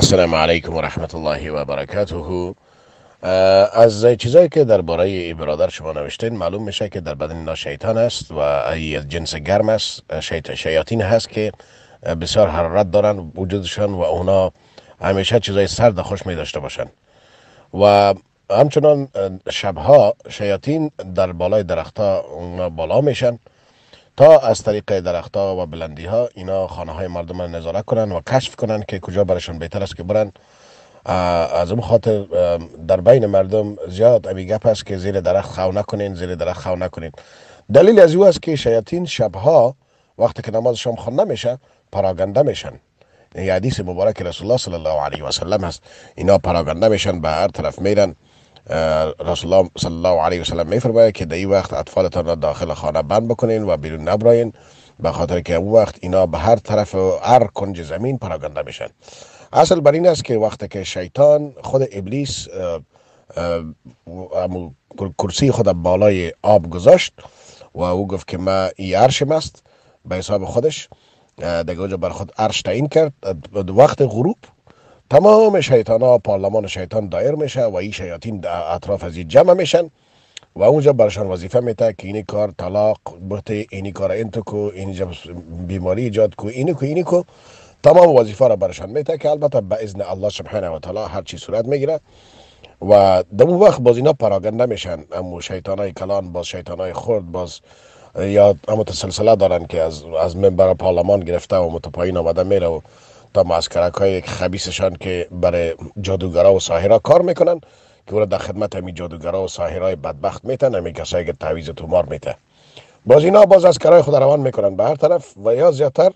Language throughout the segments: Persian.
السلام علیکم و رحمت الله و برکاته از چیزایی که درباره ای برادر شما نوشتین معلوم میشه که در بدن اینا شیطان است و ای جنس گرم است شیط... شیاطین هست که بسیار حرارت دارن وجودشان و اونا همیشه چیزای سرد خوش می داشته باشن و همچنان شبها شیاطین در بالای درختها اونا بالا میشن تا از طریق درخت ها و بلندی ها اینا خانه های مردم را نظاره کنن و کشف کنند که کجا برشون بهتر است که برن از اون خاطر در بین مردم زیاد امی گپ است که زیر درخت خواه نکنین زیر درخت خواه نکنین دلیل از او است که شیاطین شبها وقتی که نماز شام خوانده میشه پراگنده میشن این حدیث مبارک رسول الله صلی الله علیه و سلم هست اینا پراگنده میشن به هر طرف میرن رسول الله صلی الله علیه می میفرماید که در این وقت اطفالتان را داخل خانه بند بکنین و بیرون نبراین به خاطر که اون وقت اینا به هر طرف و هر کنج زمین پراگنده میشن اصل بر این است که وقتی که شیطان خود ابلیس کرسی خود بالای آب گذاشت و او گفت که ما ای عرشم است به حساب خودش دیگه بر خود عرش تعیین کرد وقت غروب تمام شیطان ها پارلمان شیطان دایر میشه و این شیاطین اطراف از جمع میشن و اونجا برشان وظیفه میته که اینی کار طلاق بته اینی کار انتو کو اینجا بیماری ایجاد کو اینی کو اینی کو تمام وظیفه را برشان میته که البته به اذن الله سبحانه و تعالی هر چی صورت میگیره و دمو وقت باز اینا پراگنده اما شیطان های کلان باز شیطان های خرد باز یا اما تسلسله دارن که از, از منبر پارلمان گرفته و متپایین آمده میره و تا ماسکرک های خبیسشان که برای جادوگرا و ساحرا کار میکنن که اونا در خدمت همین جادوگرا و ساحرای بدبخت میتن همی کسایی که تعویز تومار میتن باز اینا باز از کرای خود روان میکنن به هر طرف و یا زیادتر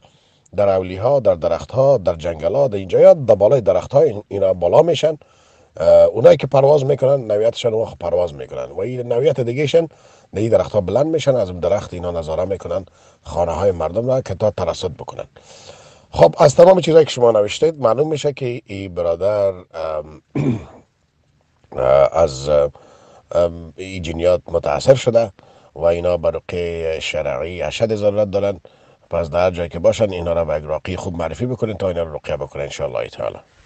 در اولی ها در درخت ها در جنگل ها در اینجا یا در بالای درخت ها اینا بالا میشن اونایی که پرواز میکنن نویتشان اونها پرواز میکنن و این نویت دیگهشان نهی درخت بلند میشن از اون درخت اینا نظاره میکنن خانه های مردم را که تا ترسد بکنن خب از تمام چیزایی که شما نوشتید معلوم میشه که ای برادر از ای جنیات متاثر شده و اینا برقی شرعی اشد ضرورت دارن پس در جایی که باشن اینا را به اگراقی خوب معرفی بکنین تا اینا رو رقیه بکنین انشاءالله تعالی